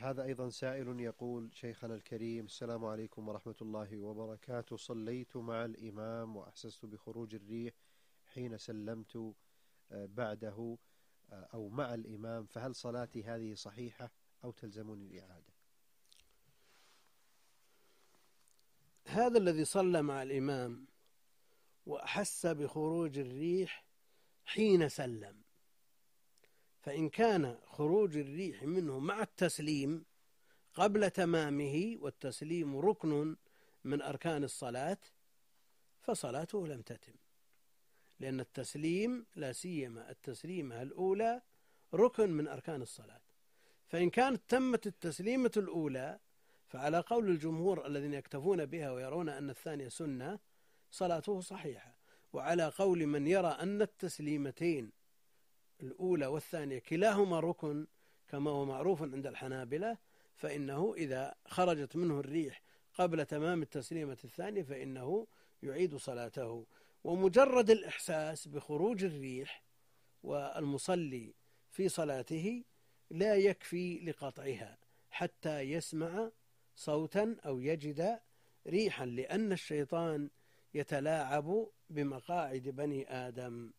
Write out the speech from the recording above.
هذا أيضا سائل يقول شيخنا الكريم السلام عليكم ورحمة الله وبركاته صليت مع الإمام وأحسست بخروج الريح حين سلمت آه، بعده آه، أو مع الإمام فهل صلاتي هذه صحيحة أو تلزمني الإعادة هذا الذي صلى مع الإمام وأحس بخروج الريح حين سلم فإن كان خروج الريح منه مع التسليم قبل تمامه والتسليم ركن من أركان الصلاة فصلاته لم تتم لأن التسليم لا سيما التسليمة الأولى ركن من أركان الصلاة فإن كانت تمت التسليمة الأولى فعلى قول الجمهور الذين يكتفون بها ويرون أن الثانية سنة صلاته صحيحة وعلى قول من يرى أن التسليمتين الأولى والثانية كلاهما ركن كما هو معروف عند الحنابلة فإنه إذا خرجت منه الريح قبل تمام التسليمة الثانية فإنه يعيد صلاته ومجرد الإحساس بخروج الريح والمصلي في صلاته لا يكفي لقطعها حتى يسمع صوتا أو يجد ريحا لأن الشيطان يتلاعب بمقاعد بني آدم